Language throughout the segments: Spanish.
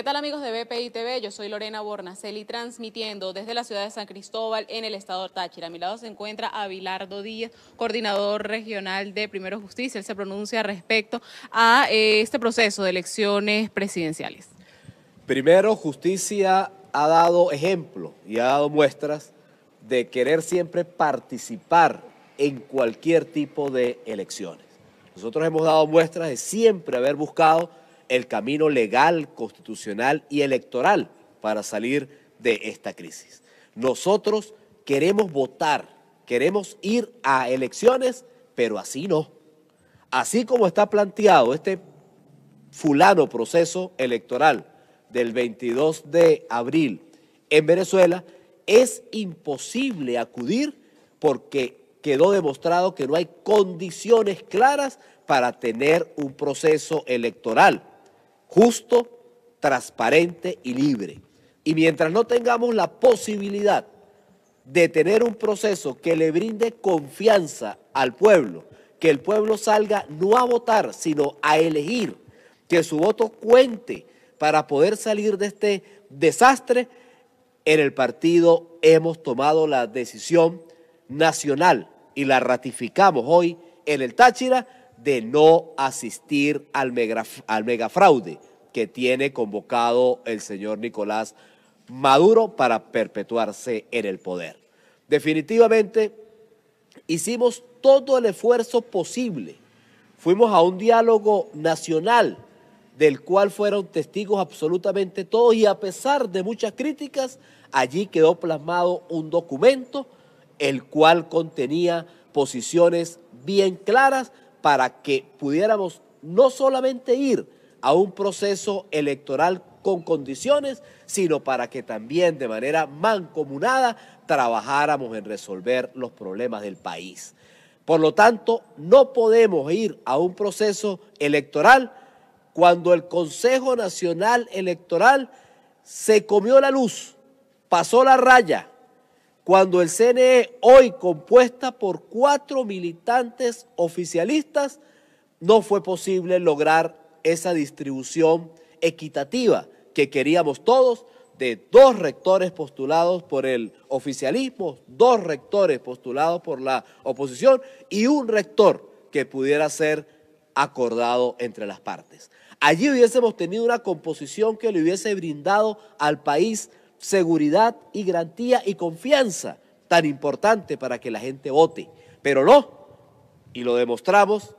¿Qué tal amigos de BPI TV? Yo soy Lorena Bornaceli transmitiendo desde la ciudad de San Cristóbal en el estado de Táchira. A mi lado se encuentra Abilardo Díaz, coordinador regional de Primero Justicia. Él se pronuncia respecto a eh, este proceso de elecciones presidenciales. Primero Justicia ha dado ejemplo y ha dado muestras de querer siempre participar en cualquier tipo de elecciones. Nosotros hemos dado muestras de siempre haber buscado el camino legal, constitucional y electoral para salir de esta crisis. Nosotros queremos votar, queremos ir a elecciones, pero así no. Así como está planteado este fulano proceso electoral del 22 de abril en Venezuela, es imposible acudir porque quedó demostrado que no hay condiciones claras para tener un proceso electoral justo, transparente y libre. Y mientras no tengamos la posibilidad de tener un proceso que le brinde confianza al pueblo, que el pueblo salga no a votar, sino a elegir, que su voto cuente para poder salir de este desastre, en el partido hemos tomado la decisión nacional y la ratificamos hoy en el Táchira de no asistir al, al megafraude que tiene convocado el señor Nicolás Maduro para perpetuarse en el poder. Definitivamente, hicimos todo el esfuerzo posible. Fuimos a un diálogo nacional del cual fueron testigos absolutamente todos y a pesar de muchas críticas, allí quedó plasmado un documento el cual contenía posiciones bien claras para que pudiéramos no solamente ir a un proceso electoral con condiciones, sino para que también de manera mancomunada trabajáramos en resolver los problemas del país. Por lo tanto, no podemos ir a un proceso electoral cuando el Consejo Nacional Electoral se comió la luz, pasó la raya, cuando el CNE, hoy compuesta por cuatro militantes oficialistas, no fue posible lograr esa distribución equitativa que queríamos todos de dos rectores postulados por el oficialismo, dos rectores postulados por la oposición y un rector que pudiera ser acordado entre las partes. Allí hubiésemos tenido una composición que le hubiese brindado al país seguridad y garantía y confianza tan importante para que la gente vote. Pero no, y lo demostramos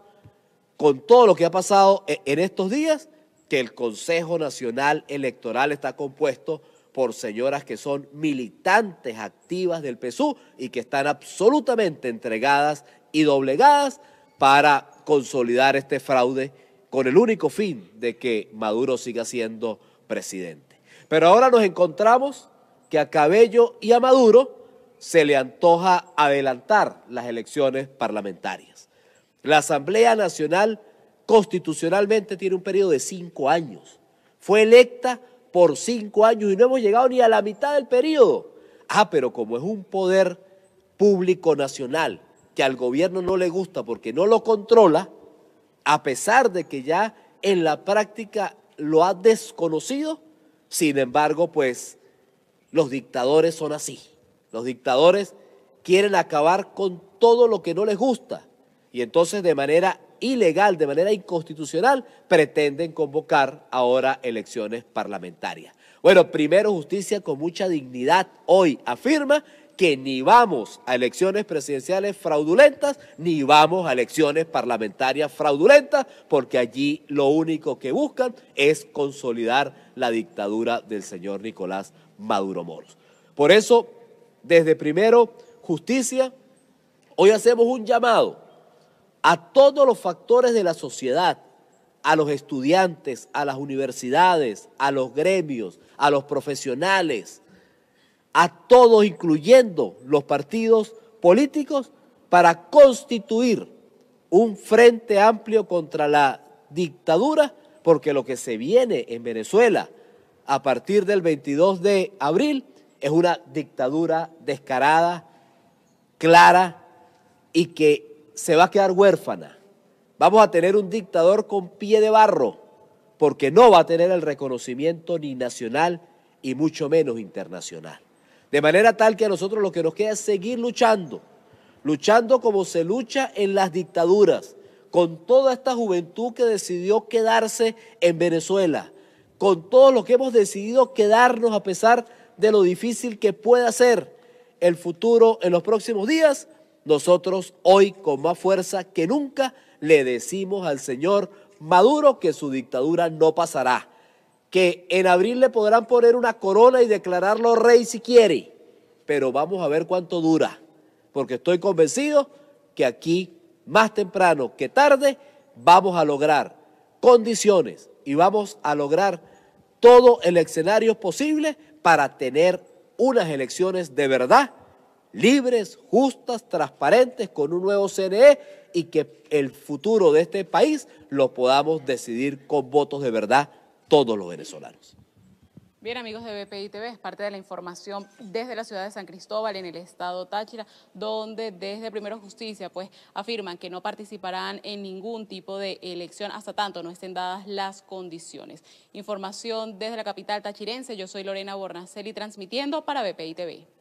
con todo lo que ha pasado e-, en estos días, que el Consejo Nacional Electoral está compuesto por señoras que son militantes activas del PSU y que están absolutamente entregadas y doblegadas para consolidar este fraude con el único fin de que Maduro siga siendo presidente. Pero ahora nos encontramos que a Cabello y a Maduro se le antoja adelantar las elecciones parlamentarias. La Asamblea Nacional constitucionalmente tiene un periodo de cinco años. Fue electa por cinco años y no hemos llegado ni a la mitad del periodo. Ah, pero como es un poder público nacional que al gobierno no le gusta porque no lo controla, a pesar de que ya en la práctica lo ha desconocido, sin embargo, pues los dictadores son así. Los dictadores quieren acabar con todo lo que no les gusta y entonces de manera ilegal, de manera inconstitucional, pretenden convocar ahora elecciones parlamentarias. Bueno, primero justicia con mucha dignidad hoy afirma que ni vamos a elecciones presidenciales fraudulentas, ni vamos a elecciones parlamentarias fraudulentas, porque allí lo único que buscan es consolidar la dictadura del señor Nicolás Maduro Moros. Por eso, desde primero, justicia, hoy hacemos un llamado a todos los factores de la sociedad, a los estudiantes, a las universidades, a los gremios, a los profesionales, a todos, incluyendo los partidos políticos, para constituir un frente amplio contra la dictadura, porque lo que se viene en Venezuela a partir del 22 de abril es una dictadura descarada, clara y que se va a quedar huérfana. Vamos a tener un dictador con pie de barro, porque no va a tener el reconocimiento ni nacional y mucho menos internacional. De manera tal que a nosotros lo que nos queda es seguir luchando, luchando como se lucha en las dictaduras, con toda esta juventud que decidió quedarse en Venezuela, con todos los que hemos decidido quedarnos a pesar de lo difícil que pueda ser el futuro en los próximos días, nosotros hoy con más fuerza que nunca le decimos al señor Maduro que su dictadura no pasará que en abril le podrán poner una corona y declararlo rey si quiere, pero vamos a ver cuánto dura, porque estoy convencido que aquí, más temprano que tarde, vamos a lograr condiciones y vamos a lograr todo el escenario posible para tener unas elecciones de verdad, libres, justas, transparentes, con un nuevo CNE y que el futuro de este país lo podamos decidir con votos de verdad todos los venezolanos. Bien, amigos de BPI TV, es parte de la información desde la ciudad de San Cristóbal, en el estado Táchira, donde desde Primero Justicia pues afirman que no participarán en ningún tipo de elección hasta tanto no estén dadas las condiciones. Información desde la capital tachirense, yo soy Lorena Bornaceli transmitiendo para BPI TV.